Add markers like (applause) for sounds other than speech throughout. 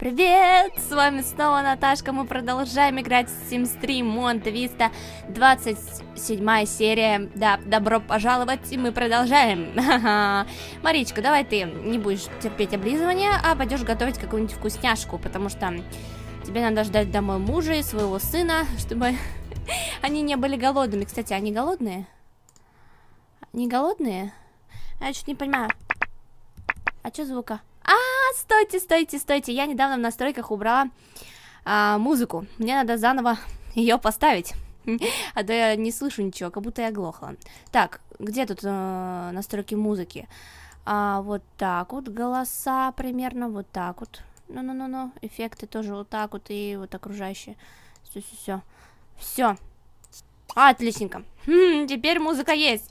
Привет! С вами снова Наташка, мы продолжаем играть в Sims 3 Монте Виста, 27 серия, да, добро пожаловать, и мы продолжаем. (laughs) Маричка, давай ты не будешь терпеть облизывание, а пойдешь готовить какую-нибудь вкусняшку, потому что тебе надо ждать домой мужа и своего сына, чтобы (laughs) они не были голодными. Кстати, они голодные? Не голодные? Я чуть не понимаю. А что звука? А, стойте, стойте, стойте, я недавно в настройках убрала а, музыку, мне надо заново ее поставить. (laughs) А то я не слышу ничего, как будто я глохла. Так, где тут э, настройки музыки? А, вот так вот, голоса примерно, вот так вот. Ну-ну-ну-ну, эффекты тоже вот так вот и вот окружающие. Все-все-все. Все. Отличненько. Хм, теперь музыка есть.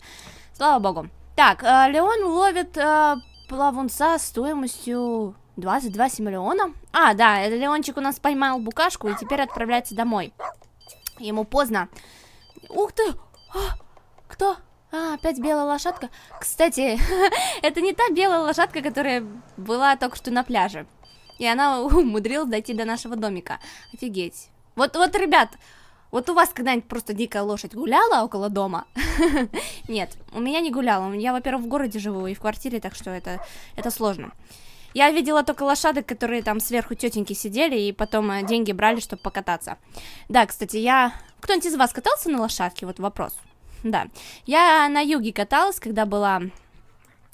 Слава богу. Так, э, Леон ловит э, плавунца стоимостью 22 миллиона. А, да, Леончик у нас поймал букашку и теперь отправляется домой. Ему поздно. Ух ты! А, кто? А, опять белая лошадка. Кстати, (laughs) это не та белая лошадка, которая была только что на пляже. И она (laughs) умудрилась дойти до нашего домика. Офигеть. Вот, вот, ребят, вот у вас когда-нибудь просто дикая лошадь гуляла около дома? (laughs) Нет, у меня не гуляла. Я, во-первых, в городе живу и в квартире, так что это, это сложно. Я видела только лошадок, которые там сверху тетеньки сидели и потом э, деньги брали, чтобы покататься. Да, кстати, я... Кто-нибудь из вас катался на лошадке? Вот вопрос. Да. Я на юге каталась, когда была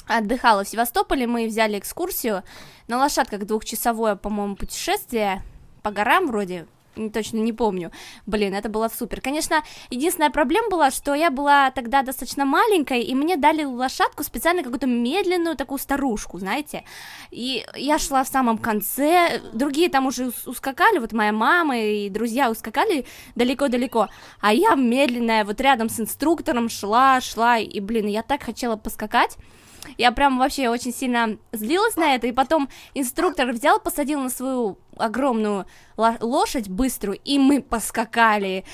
отдыхала в Севастополе, мы взяли экскурсию на лошадках двухчасовое, по-моему, путешествие по горам вроде, точно не помню. Блин, это было супер. Конечно, единственная проблема была, что я была тогда достаточно маленькой, и мне дали лошадку специально какую-то медленную такую старушку, знаете. И я шла в самом конце, другие там уже ускакали, вот моя мама и друзья ускакали далеко-далеко, а я медленная вот рядом с инструктором шла, шла, и, блин, я так хотела поскакать, я прям вообще очень сильно злилась на это, и потом инструктор взял, посадил на свою огромную лошадь быструю, и мы поскакали.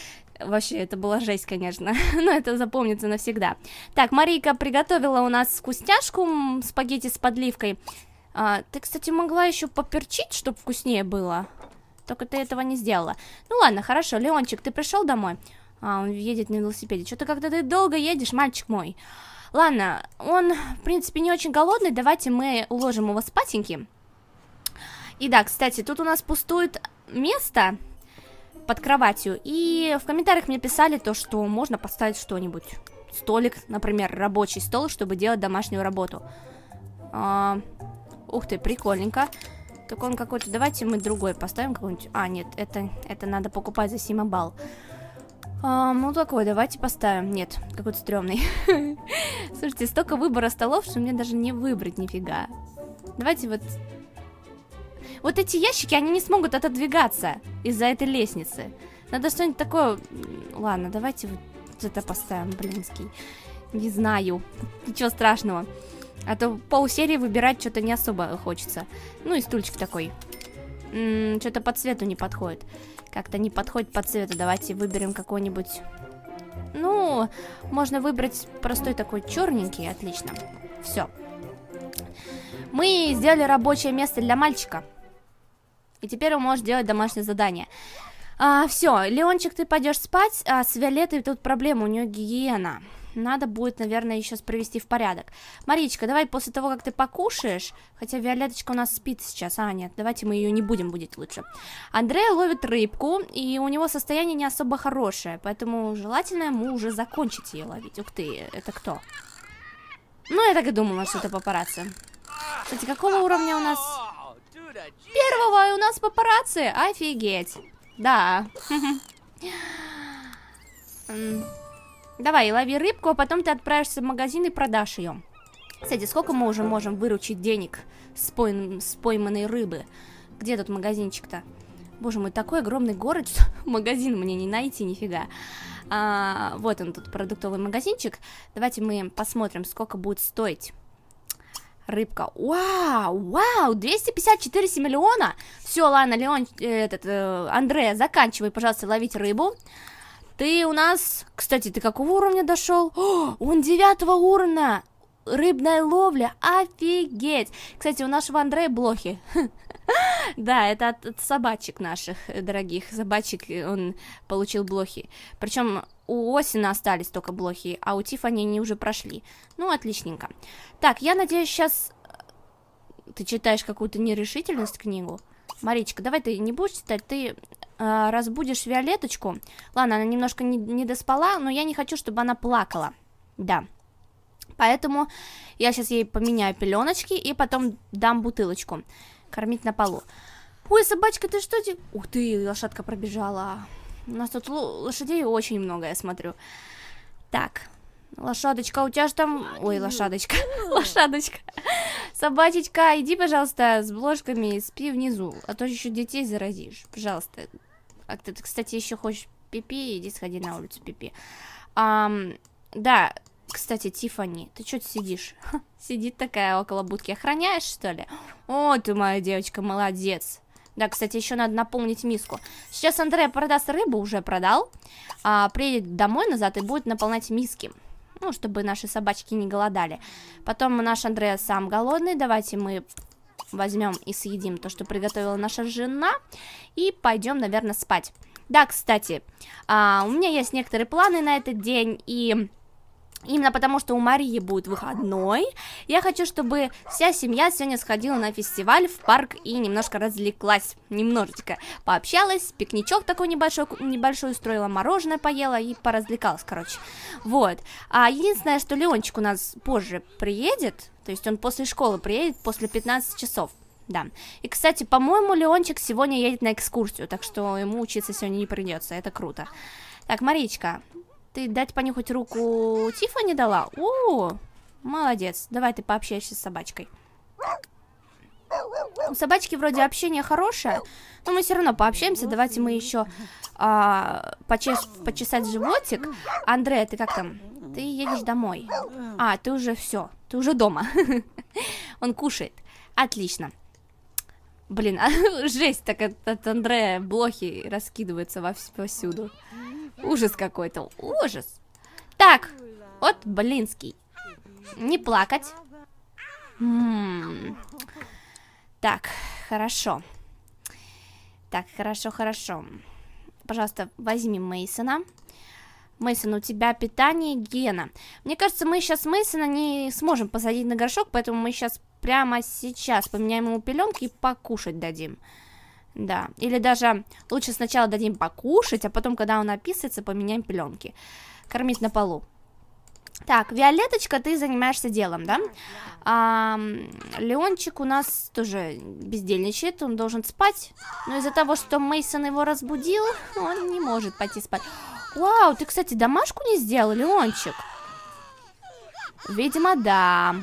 Вообще, это была жесть, конечно, (laughs) но это запомнится навсегда. Так, Марийка приготовила у нас вкусняшку, спагетти с подливкой. А, ты, кстати, могла еще поперчить, чтобы вкуснее было. Только ты этого не сделала. Ну ладно, хорошо, Леончик, ты пришел домой? А, он едет на велосипеде. Что-то когда ты долго едешь, мальчик мой. Ладно, он, в принципе, не очень голодный, давайте мы уложим его спатеньки. И да, кстати, тут у нас пустует место под кроватью, и в комментариях мне писали то, что можно поставить что-нибудь. Столик, например, рабочий стол, чтобы делать домашнюю работу. А, ух ты, прикольненько. Так он какой-то... Давайте мы другой поставим какой-нибудь... А, нет, это, это надо покупать за 7 балл. А, ну такой, давайте поставим. Нет, какой-то стрёмный. (laughs) Слушайте, столько выбора столов, что мне даже не выбрать нифига. Давайте вот... Вот эти ящики, они не смогут отодвигаться из-за этой лестницы. Надо что-нибудь такое... Ладно, давайте вот это поставим, блинский. Не знаю. Ничего страшного. А то пол полсерии выбирать что-то не особо хочется. Ну и стульчик такой. Что-то по цвету не подходит. Как-то не подходит по цвету. Давайте выберем какой-нибудь... Ну, можно выбрать простой такой черненький. Отлично. Все. Мы сделали рабочее место для мальчика. И теперь он может делать домашнее задание. А, все, Леончик, ты пойдешь спать, а с Виолеттой тут проблема, у нее гигиена надо будет, наверное, еще провести в порядок. Маричка, давай после того, как ты покушаешь, хотя Виолеточка у нас спит сейчас, а нет, давайте мы ее не будем будить лучше. Андрей ловит рыбку, и у него состояние не особо хорошее, поэтому желательно ему уже закончить ее ловить. Ух ты, это кто? Ну, я так и думала, что это папарацци. Кстати, какого уровня у нас? Первого, и у нас папарацци! Офигеть! Да. (laughs) Давай, лови рыбку, а потом ты отправишься в магазин и продашь ее. Кстати, сколько мы уже можем выручить денег с, пойм... с пойманной рыбы? Где тут магазинчик-то? Боже мой, такой огромный город, что (laughs) магазин мне не найти, нифига. А, вот он тут, продуктовый магазинчик. Давайте мы посмотрим, сколько будет стоить рыбка. Вау, вау, 254 миллиона. Все, ладно, Леон, э, этот, э, Андрея, заканчивай, пожалуйста, ловить рыбу. Ты у нас... Кстати, ты какого уровня дошел? О, он девятого уровня! Рыбная ловля, офигеть! Кстати, у нашего Андрея блохи. (laughs) Да, это от, от собачек наших дорогих. Собачек э, он получил блохи. Причем у Осина остались только блохи, а у Тифани они уже прошли. Ну, отличненько. Так, я надеюсь, сейчас э, ты читаешь какую-то нерешительность книгу. Маричка, давай ты не будешь читать, ты а, разбудишь Виолеточку. Ладно, она немножко не, не доспала, но я не хочу, чтобы она плакала. Да. Поэтому я сейчас ей поменяю пеленочки и потом дам бутылочку. Кормить на полу. Ой, собачка, ты что делаешь? Ух ты, лошадка пробежала. У нас тут лошадей очень много, я смотрю. Так, лошадочка, у тебя же там... Ой, лошадочка, (laughs) лошадочка. Собачечка, иди, пожалуйста, с бложками спи внизу, а то еще детей заразишь. Пожалуйста, а ты, кстати, еще хочешь пипи, иди сходи на улицу пипи. А, да, кстати, Тифани, ты что сидишь? Ха, сидит такая около будки, охраняешь, что ли? О, ты моя девочка, молодец. Да, кстати, еще надо наполнить миску. Сейчас Андрея продаст рыбу, уже продал. А, приедет домой назад и будет наполнять миски. Ну, чтобы наши собачки не голодали. Потом наш Андрея сам голодный. Давайте мы возьмем и съедим то, что приготовила наша жена, и пойдем, наверное, спать. Да, кстати, а, у меня есть некоторые планы на этот день, и Именно потому, что у Марии будет выходной, я хочу, чтобы вся семья сегодня сходила на фестиваль в парк и немножко развлеклась, немножечко пообщалась, пикничок такой небольшой, небольшой устроила, мороженое поела и поразвлекалась, короче. Вот. А единственное, что Леончик у нас позже приедет, то есть он после школы приедет, после 15 часов. Да. И, кстати, по-моему, Леончик сегодня едет на экскурсию, так что ему учиться сегодня не придется. Это круто. Так, Маричка, ты дать понюхать руку Тифа не дала? О, молодец. Давай ты пообщаешься с собачкой. У собачки вроде общение хорошее, но мы все равно пообщаемся. Давайте мы еще а, почес, почесать животик. Андре, ты как там? Ты едешь домой. А, ты уже все, ты уже дома. (laughs) Он кушает. Отлично. Блин, (laughs) жесть, так от, от Андрея блохи раскидываются повсюду. Во Ужас какой-то, ужас. Так, вот блинский. Не плакать. М -м -м. Так, хорошо. Так, хорошо, хорошо. Пожалуйста, возьми Мейсона. Мейсон, у тебя питание гена. Мне кажется, мы сейчас Мейсона не сможем посадить на горшок, поэтому мы сейчас прямо сейчас поменяем ему пеленки и покушать дадим. Да, или даже лучше сначала дадим покушать, а потом, когда он описывается, поменяем пеленки. Кормить на полу. Так, Виолеточка, ты занимаешься делом, да? А, Леончик у нас тоже бездельничает, он должен спать. Но из-за того, что Мейсон его разбудил, он не может пойти спать. Вау, ты, кстати, домашку не сделал, Леончик? Видимо, да.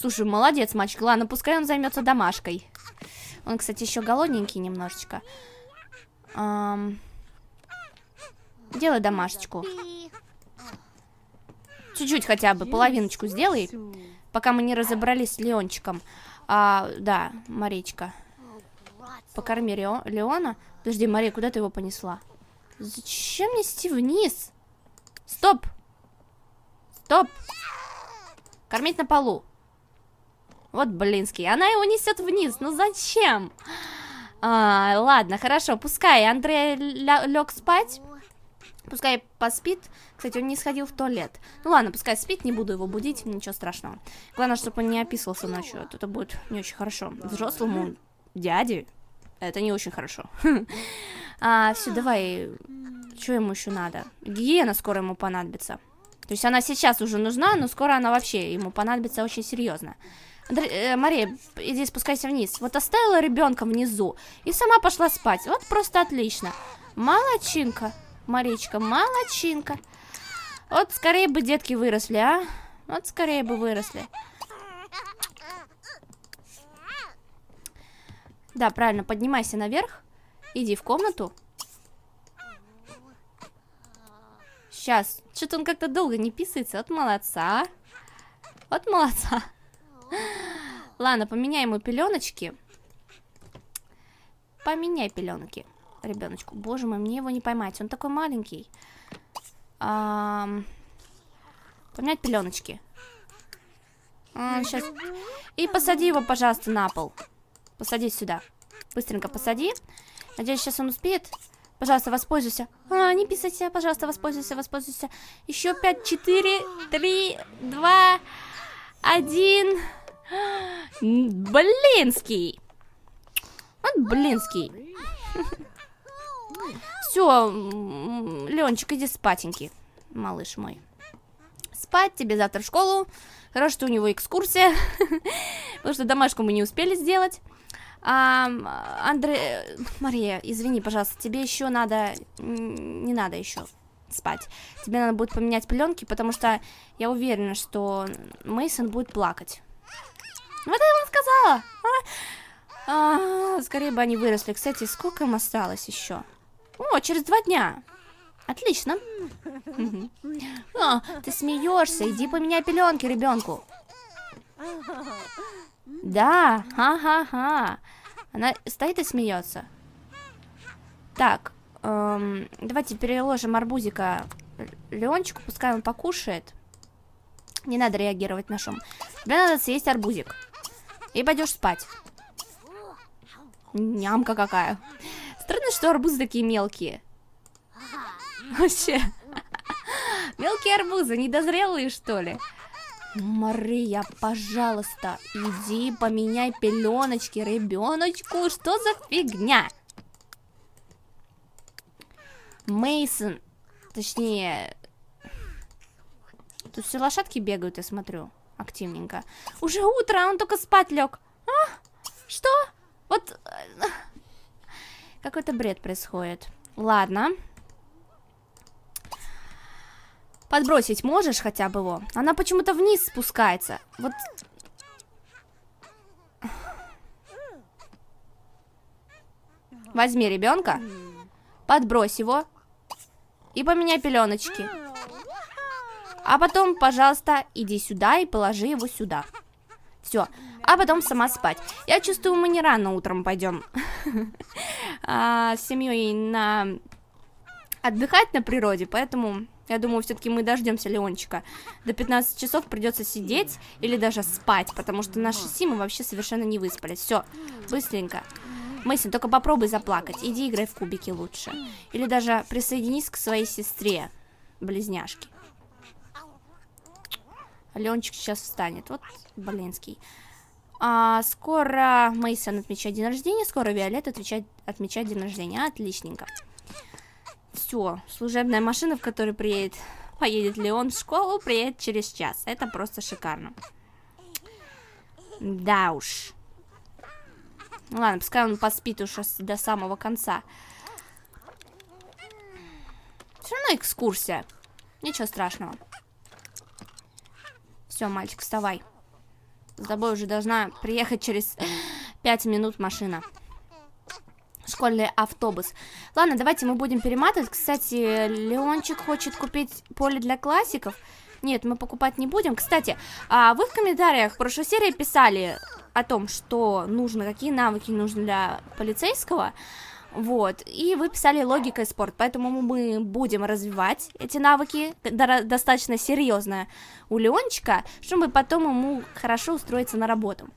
Слушай, молодец, мальчик. Ладно, пускай он займется домашкой. Он, кстати, еще голодненький немножечко. Эм... Делай домашечку. Чуть-чуть хотя бы, половиночку сделай. Пока мы не разобрались с Леончиком. А, да, Маричка. Покорми Леона. Подожди, Мария, куда ты его понесла? Зачем нести вниз? Стоп! Стоп! Кормить на полу. Вот блинский. Она его несет вниз. Ну зачем? А, ладно, хорошо. Пускай Андрей лег спать. Пускай поспит. Кстати, он не сходил в туалет. Ну ладно, пускай спит, не буду его будить, ничего страшного. Главное, чтобы он не описывался ночью, это будет не очень хорошо. Взрослому дяде это не очень хорошо. (laughs) А, все, давай. Что ему еще надо? Гигиена скоро ему понадобится. То есть она сейчас уже нужна, но скоро она вообще ему понадобится очень серьезно. Андре... Э, Мария, иди спускайся вниз. Вот оставила ребенка внизу и сама пошла спать. Вот просто отлично. Молодчинка, Маричка, молодчинка. Вот скорее бы детки выросли, а? Вот скорее бы выросли. Да, правильно, поднимайся наверх. Иди в комнату. Сейчас. Что-то он как-то долго не писается. Вот молодца. А? Вот молодца. Ладно, поменяй ему пеленочки. Поменяй пеленки ребеночку. Боже мой, мне его не поймать. Он такой маленький. А поменять пеленочки. А, сейчас. И посади его, пожалуйста, на пол. Посади сюда. Быстренько посади. Надеюсь, сейчас он успеет. Пожалуйста, воспользуйся. А, не писайся, пожалуйста, воспользуйся, воспользуйся. Еще пять, четыре, три, два, один. Блинский. Вот блинский. Все, Ленчик, иди спатенький, малыш мой. Спать тебе завтра в школу. Хорошо, что у него экскурсия, (laughs) потому что домашку мы не успели сделать. А, Андре... Мария, извини, пожалуйста, тебе еще надо... Не надо еще спать. Тебе надо будет поменять пленки, потому что я уверена, что Мейсон будет плакать. Вот я он сказала! А? А, скорее бы они выросли. Кстати, сколько им осталось еще? О, через два дня. Отлично. О, ты смеешься. Иди поменяй пеленки ребенку. Да, ха-ха-ха. Она стоит и смеется. Так, эм, давайте переложим арбузика Леончику, пускай он покушает. Не надо реагировать на шум. Тебе надо съесть арбузик. И пойдешь спать. Нямка какая. Странно, что арбузы такие мелкие. Вообще. Мелкие арбузы, недозрелые, что ли? Мария, пожалуйста, иди поменяй пеленочки ребеночку. Что за фигня? Мейсон, точнее, тут все лошадки бегают, я смотрю активненько. Уже утро, а он только спать лег. А? Что? Вот... Э, (laughs) какой-то бред происходит. Ладно. Подбросить можешь хотя бы его? Она почему-то вниз спускается. Вот... Возьми ребенка, подбрось его и поменяй пеленочки. А потом, пожалуйста, иди сюда и положи его сюда. Все. А потом сама спать. Я чувствую, мы не рано утром пойдем (laughs) а, с семьей на отдыхать на природе, поэтому я думаю, все-таки мы дождемся Леончика. До 15 часов придется сидеть или даже спать, потому что наши симы вообще совершенно не выспались. Все, быстренько. Мэйсон, только попробуй заплакать. Иди играй в кубики лучше. Или даже присоединись к своей сестре, близняшке. Леончик сейчас встанет. Вот, блинский. А, скоро Мейсон отмечает день рождения, скоро Виолет отмечает отмечает день рождения. Отличненько. Все, служебная машина, в которой приедет, поедет Леон в школу, приедет через час. Это просто шикарно. Да уж. Ну ладно, пускай он поспит уж до самого конца. Все равно экскурсия. Ничего страшного. Все, мальчик, вставай. С тобой уже должна приехать через 5 минут машина. Школьный автобус. Ладно, давайте мы будем перематывать. Кстати, Леончик хочет купить поле для классиков. Нет, мы покупать не будем. Кстати, а вы в комментариях в прошлой серии писали о том, что нужно, какие навыки нужны для полицейского. Вот, и вы писали логика и спорт, поэтому мы будем развивать эти навыки достаточно серьезно у Леончика, чтобы потом ему хорошо устроиться на работу.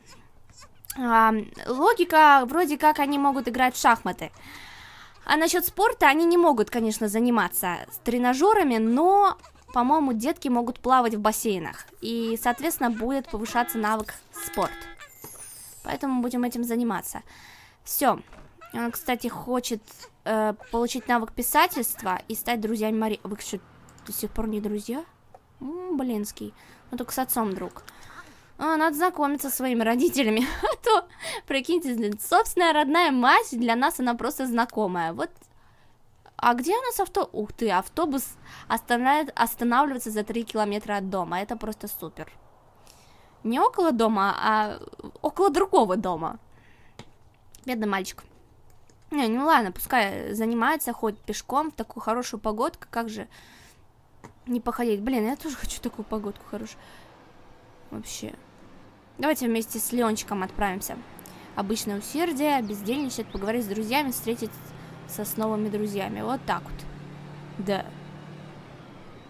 А, логика, вроде как они могут играть в шахматы. А насчет спорта они не могут, конечно, заниматься с тренажерами, но, по-моему, детки могут плавать в бассейнах. И, соответственно, будет повышаться навык спорт. Поэтому будем этим заниматься. Все. Он, э, кстати, хочет э, получить навык писательства и стать друзьями Мари... Вы что, до сих пор не друзья? М -м, блинский. Ну, только с отцом друг. А, надо знакомиться со своими родителями. (laughs) А то, прикиньте, собственная родная мать, для нас она просто знакомая. Вот а где у нас авто? Ух ты, автобус останавливает, останавливается за 3 километра от дома. Это просто супер. Не около дома, а около другого дома. Бедный мальчик. Не, ну ладно, пускай э, занимается, ходит пешком в такую хорошую погодку, как же не походить. Блин, я тоже (laughs) хочу такую погодку хорошую. Вообще. Давайте вместе с Леончиком отправимся. Обычное усердие, бездельничать, поговорить с друзьями, встретиться с новыми друзьями. Вот так вот. Да.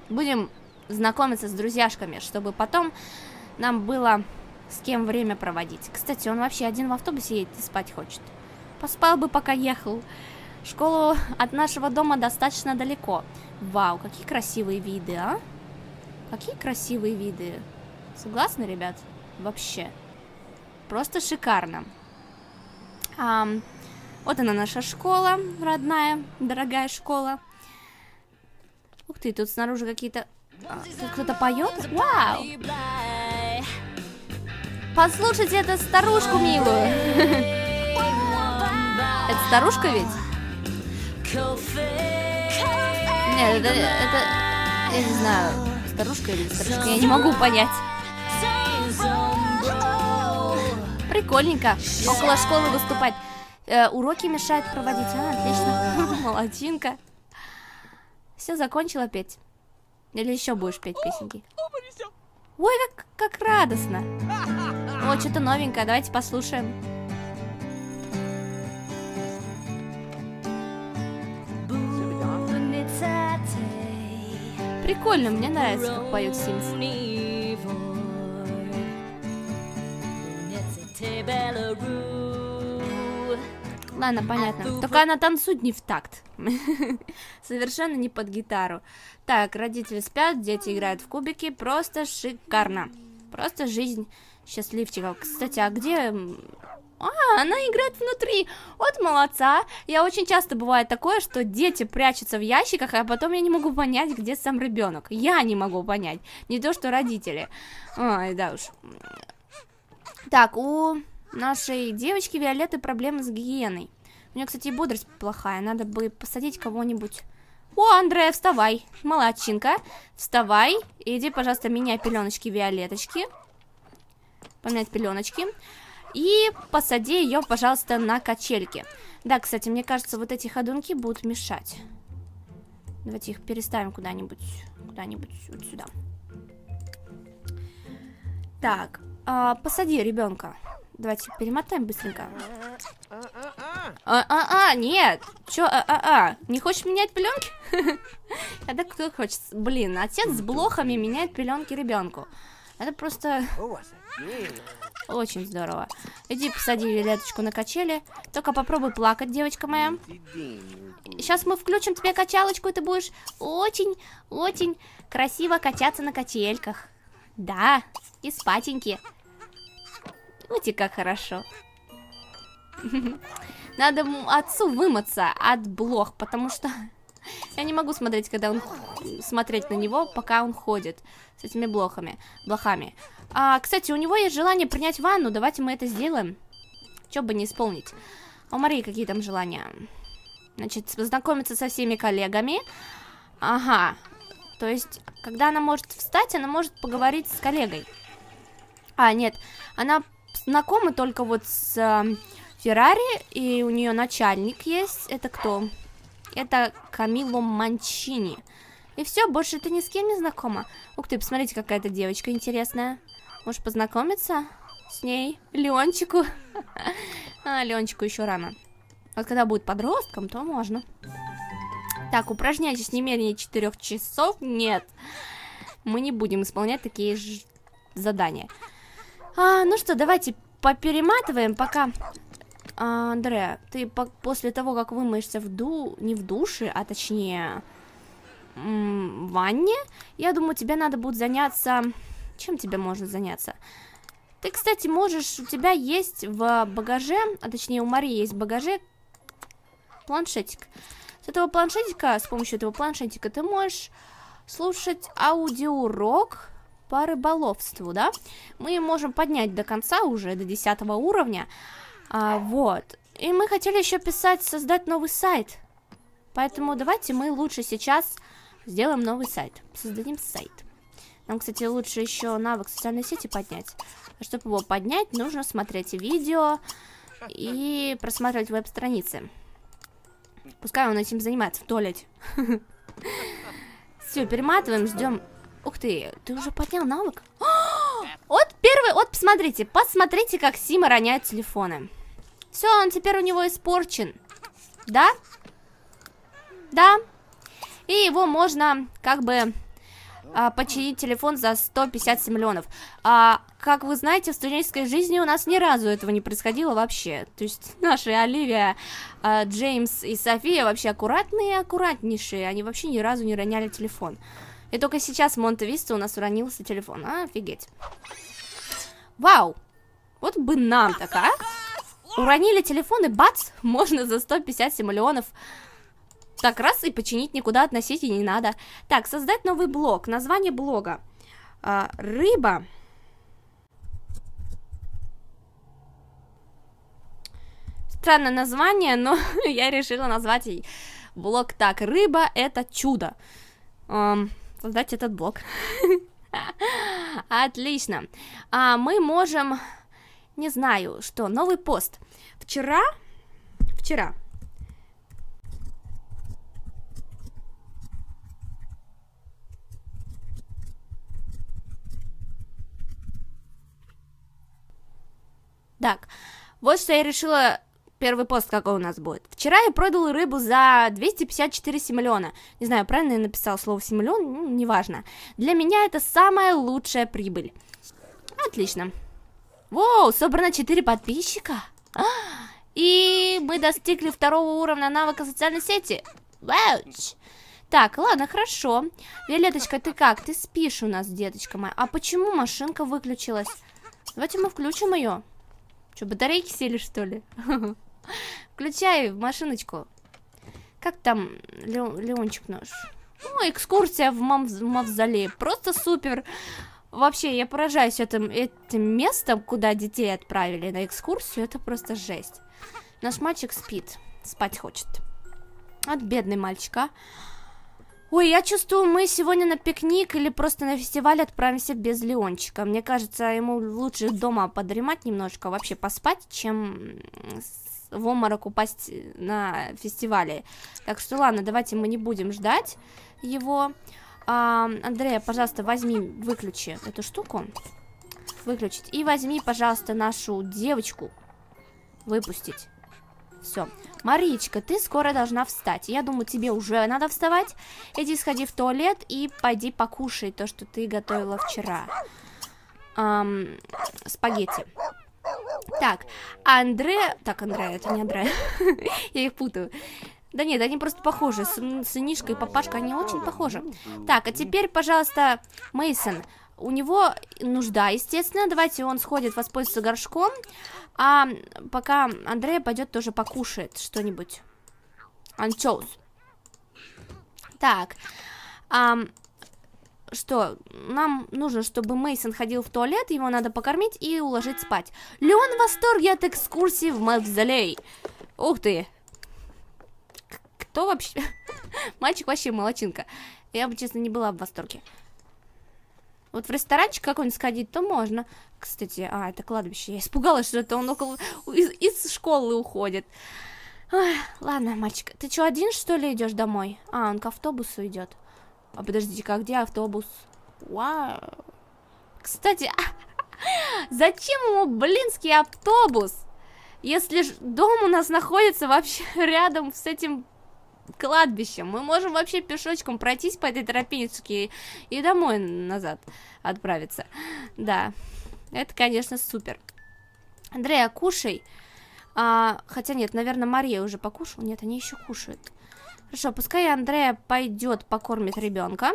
Будем знакомиться с друзьяшками, чтобы потом нам было с кем время проводить. Кстати, он вообще один в автобусе едет и спать хочет. Поспал бы, пока ехал. Школу от нашего дома достаточно далеко. Вау, какие красивые виды, а? Какие красивые виды. Согласны, ребят? Вообще. Просто шикарно. А, вот она наша школа, родная, дорогая школа. Ух ты, тут снаружи какие-то... А, кто-то поет? Вау! Послушайте эту старушку милую! (laughs) Старушка ведь? Нет, это, это... Я не знаю, старушка или старушка, я не могу понять. Прикольненько. Около школы выступать. Э, уроки мешают проводить. А, отлично. (laughs) Молодчинка. Все, закончила петь. Или еще будешь петь песенки? Ой, как, как радостно. О, что-то новенькое. Давайте послушаем. Прикольно, мне нравится, как поют Симс. Ладно, понятно. Только она танцует не в такт. (laughs) Совершенно не под гитару. Так, родители спят, дети играют в кубики. Просто шикарно. Просто жизнь счастливчиков. Кстати, а где а, она играет внутри. Вот молодца. Я очень часто бывает такое, что дети прячутся в ящиках, а потом я не могу понять, где сам ребенок. Я не могу понять. Не то, что родители. Ай, да уж. Так, у нашей девочки Виолетты проблемы с гигиеной. У нее, кстати, бодрость плохая. Надо бы посадить кого-нибудь. О, Андрея, вставай. Молодчинка. Вставай. Иди, пожалуйста, меняй пеленочки Виолеточки. Поменять пеленочки. И посади ее, пожалуйста, на качельки. Да, кстати, мне кажется, вот эти ходунки будут мешать. Давайте их переставим куда-нибудь, куда-нибудь вот сюда. Так, э, посади ребенка. Давайте перемотаем быстренько. А-а-а, нет! Че? а-а-а? Не хочешь менять пленки? А (laughs) так кто хочет? Блин, отец с блохами меняет пеленки ребенку. Это просто... Очень здорово. Иди посади Вилеточку на качели. Только попробуй плакать, девочка моя. Сейчас мы включим тебе качалочку, и ты будешь очень-очень красиво качаться на качельках. Да, и спатеньки. Ути, как хорошо. Надо отцу вымыться от блох, потому что я не могу смотреть, когда он... Смотреть на него, пока он ходит с этими блохами. Блохами. А, кстати, у него есть желание принять ванну. Давайте мы это сделаем. Че бы не исполнить. А у Марии какие там желания? Значит, познакомиться со всеми коллегами. Ага. То есть, когда она может встать, она может поговорить с коллегой. А, нет. Она знакома только вот с э, Феррари, и у нее начальник есть. Это Кто? это Камило Манчини. И все, больше ты ни с кем не знакома. Ух ты, посмотрите, какая-то девочка интересная. Может познакомиться с ней? Леончику? (laughs) А, Леончику еще рано. Вот когда будет подростком, то можно. Так, упражняйтесь не менее 4 часов. Нет, мы не будем исполнять такие же задания. А, ну что, давайте поперематываем, пока а, Андре, ты по после того, как вымоешься в ду... не в душе, а точнее в ванне, я думаю, тебе надо будет заняться... Чем тебе можно заняться? Ты, кстати, можешь... У тебя есть в багаже, а точнее у Марии есть в багаже планшетик. С этого планшетика, с помощью этого планшетика ты можешь слушать аудиоурок по рыболовству, да? Мы можем поднять до конца уже, до 10 уровня. А, вот. И мы хотели еще писать, создать новый сайт. Поэтому давайте мы лучше сейчас сделаем новый сайт. Создадим сайт. Нам, кстати, лучше еще навык социальной сети поднять. А чтобы его поднять, нужно смотреть видео и просматривать веб-страницы. Пускай он этим занимается в туалете. Все, перематываем, ждем. Ух ты, ты уже поднял навык? Вот (gasps) первый, вот посмотрите, посмотрите, как Сима роняет телефоны. Все, он теперь у него испорчен. Да? Да. И его можно как бы а, починить телефон за 157 миллионов. А, как вы знаете, в студенческой жизни у нас ни разу этого не происходило вообще. То есть наши Оливия, а, Джеймс и София вообще аккуратные и аккуратнейшие. Они вообще ни разу не роняли телефон. И только сейчас в монте у нас уронился телефон. А, офигеть. Вау! Вот бы нам такая. Уронили телефон и бац, (laughs) можно за 150 миллионов. Так, раз и починить никуда относить и не надо. Так, создать новый блог. Название блога. А, рыба. Странное название, но (laughs) я решила назвать ей блог так. Рыба это чудо. Эм, создать этот блог. (laughs) Отлично. А мы можем не знаю, что, новый пост. Вчера, вчера, Так, вот что я решила первый пост, какой у нас будет. Вчера я продал рыбу за 254 симолеона. Не знаю, правильно я написал слово симолеон, ну, неважно. Для меня это самая лучшая прибыль. Отлично. Воу, собрано 4 подписчика. А, и мы достигли второго уровня навыка социальной сети. Вауч. Так, ладно, хорошо. Виолеточка, ты как? Ты спишь у нас, деточка моя. А почему машинка выключилась? Давайте мы включим ее. Что, батарейки сели, что ли? (laughs) Включай машиночку. Как там Леончик наш? Ну, экскурсия в мавзолей, Просто супер. Вообще, я поражаюсь этим, этим местом, куда детей отправили на экскурсию. Это просто жесть. Наш мальчик спит. Спать хочет. От бедный мальчика. Ой, я чувствую, мы сегодня на пикник или просто на фестиваль отправимся без Леончика. Мне кажется, ему лучше дома подремать немножко, вообще поспать, чем в обморок упасть на фестивале. Так что ладно, давайте мы не будем ждать его. А, Андрея, пожалуйста, возьми, выключи эту штуку. Выключить. И возьми, пожалуйста, нашу девочку. Выпустить. Все. Маричка, ты скоро должна встать. Я думаю, тебе уже надо вставать. Иди сходи в туалет и пойди покушай то, что ты готовила вчера. Эм, спагетти. Так, Андре... Так, Андре, это не Андре. (laughs) Я их путаю. Да нет, они просто похожи. Сын, сынишка и папашка, они очень похожи. Так, а теперь, пожалуйста, Мейсон. У него нужда, естественно. Давайте он сходит, воспользуется горшком. А пока Андрея пойдет тоже покушает что-нибудь. Анчоус. Так. А, что? Нам нужно, чтобы Мейсон ходил в туалет, его надо покормить и уложить спать. Леон в восторге от экскурсии в мавзолей. Ух ты! Что вообще? (laughs) Мальчик вообще молочинка. Я бы, честно, не была в восторге. Вот в ресторанчик какой-нибудь сходить, то можно. Кстати, а, это кладбище. Я испугалась, что это он около... из, из школы уходит. Ой, ладно, мальчик, ты что, один, что ли, идешь домой? А, он к автобусу идет. А подождите как где автобус? Вау. Кстати, (laughs) зачем ему блинский автобус? Если ж дом у нас находится вообще (laughs) рядом с этим Кладбище. Мы можем вообще пешочком пройтись по этой тропиночке и домой назад отправиться. Да, это, конечно, супер. Андрея, а кушай. А, хотя нет, наверное, Мария уже покушала. Нет, они еще кушают. Хорошо, пускай Андрея пойдет покормит ребенка.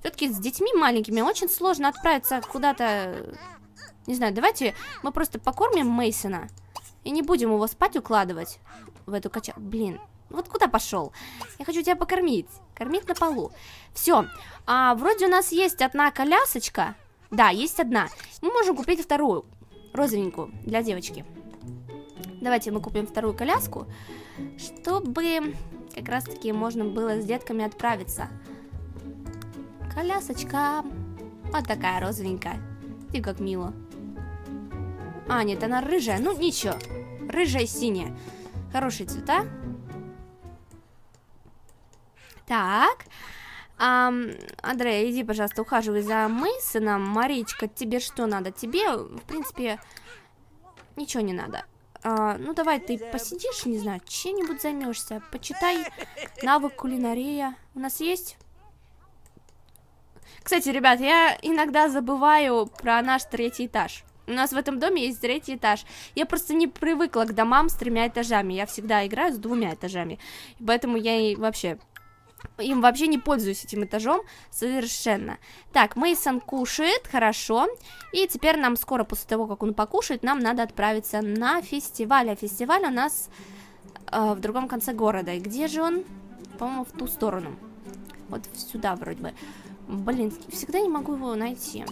Все-таки с детьми маленькими очень сложно отправиться куда-то... Не знаю, давайте мы просто покормим Мейсона и не будем его спать укладывать в эту качалку. Блин, вот куда пошел? Я хочу тебя покормить. Кормить на полу. Все. А, вроде у нас есть одна колясочка. Да, есть одна. Мы можем купить вторую. Розовенькую. Для девочки. Давайте мы купим вторую коляску. Чтобы как раз таки можно было с детками отправиться. Колясочка. Вот такая розовенькая. Ты как мило. А, нет, она рыжая. Ну, ничего. Рыжая и синяя. Хорошие цвета. Так. А, Андрей, иди, пожалуйста, ухаживай за Мейсоном. Маричка, тебе что надо? Тебе, в принципе, ничего не надо. А, ну, давай ты посидишь, не знаю, чем-нибудь займешься. Почитай навык кулинария. У нас есть? Кстати, ребят, я иногда забываю про наш третий этаж. У нас в этом доме есть третий этаж. Я просто не привыкла к домам с тремя этажами. Я всегда играю с двумя этажами. Поэтому я и вообще им вообще не пользуюсь этим этажом совершенно. Так, Мейсон кушает, хорошо. И теперь нам скоро, после того, как он покушает, нам надо отправиться на фестиваль. А фестиваль у нас э, в другом конце города. И где же он? По-моему, в ту сторону. Вот сюда вроде бы. Блин, всегда не могу его найти.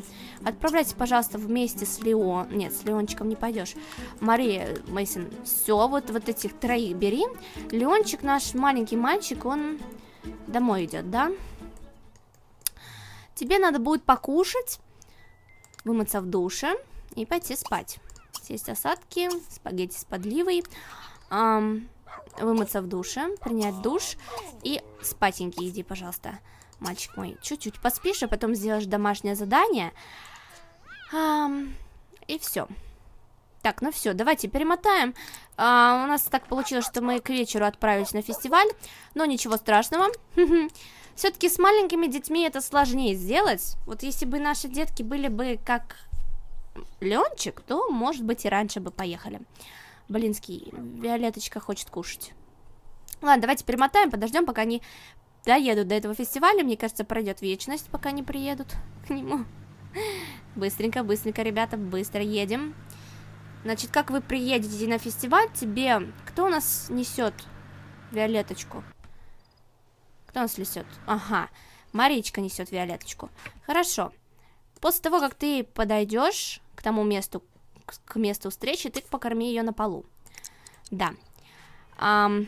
Отправляйтесь, пожалуйста, вместе с Леон. Нет, с Леончиком не пойдешь. Мария Мейсон, все, вот, вот этих троих бери. Леончик, наш маленький мальчик, он Домой идет, да? Тебе надо будет покушать, вымыться в душе и пойти спать. Съесть осадки, спагетти с подливой, эм, вымыться в душе, принять душ и спатеньки иди, пожалуйста, мальчик мой. Чуть-чуть поспишь, а потом сделаешь домашнее задание. Эм, и все. Так, ну все, давайте перемотаем. А, у нас так получилось, что мы к вечеру отправились на фестиваль, но ничего страшного. (laughs) Все-таки с маленькими детьми это сложнее сделать. Вот если бы наши детки были бы как Ленчик, то, может быть, и раньше бы поехали. Блинский, Виолеточка хочет кушать. Ладно, давайте перемотаем, подождем, пока они доедут до этого фестиваля. Мне кажется, пройдет вечность, пока они приедут к нему. (laughs) Быстренько, быстренько, ребята, быстро едем. Значит, как вы приедете на фестиваль, тебе... Кто у нас несет Виолеточку? Кто у нас несет? Ага, Маричка несет Виолеточку. Хорошо. После того, как ты подойдешь к тому месту, к месту встречи, ты покорми ее на полу. Да. Ам...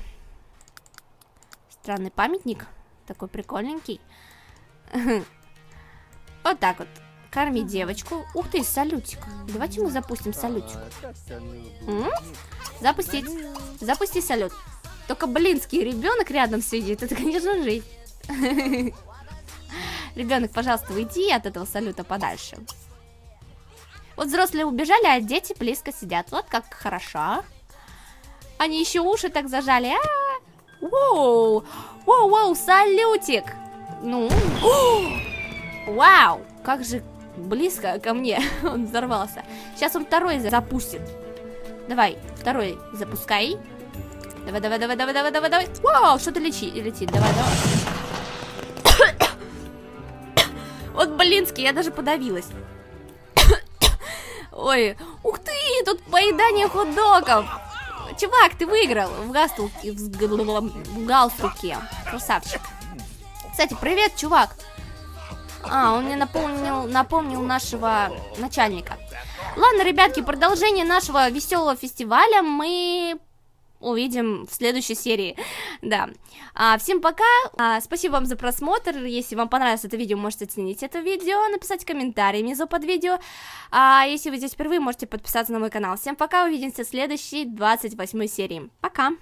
Странный памятник. Такой прикольненький. (laughs) Вот так вот. Корми девочку. Ух ты, салютик. Давайте мы запустим салютик. Запустить. Запусти салют. Только блинский ребенок рядом сидит. Это, конечно, жизнь. (laughs) Ребенок, пожалуйста, уйди от этого салюта подальше. Вот взрослые убежали, а дети близко сидят. Вот как хорошо. Они еще уши так зажали. А -а -а. Воу! Воу, воу, салютик! Ну. (gasps) Вау! Как же близко ко мне. (laughs) он взорвался. Сейчас он второй запустит. Давай, второй запускай. Давай, давай, давай, давай, давай, давай, давай. Вау, что-то летит, летит. Давай, давай. (coughs) вот, блинский, я даже подавилась. (coughs) Ой, ух ты, тут поедание хот-догов. Чувак, ты выиграл в галстуке. В галстуке. Красавчик. Кстати, привет, чувак. А, он мне напомнил, напомнил нашего начальника. Ладно, ребятки, продолжение нашего веселого фестиваля мы увидим в следующей серии. Да. А, всем пока. А, спасибо вам за просмотр. Если вам понравилось это видео, можете оценить это видео, написать комментарий внизу под видео. А если вы здесь впервые, можете подписаться на мой канал. Всем пока. Увидимся в следующей 28 серии. Пока.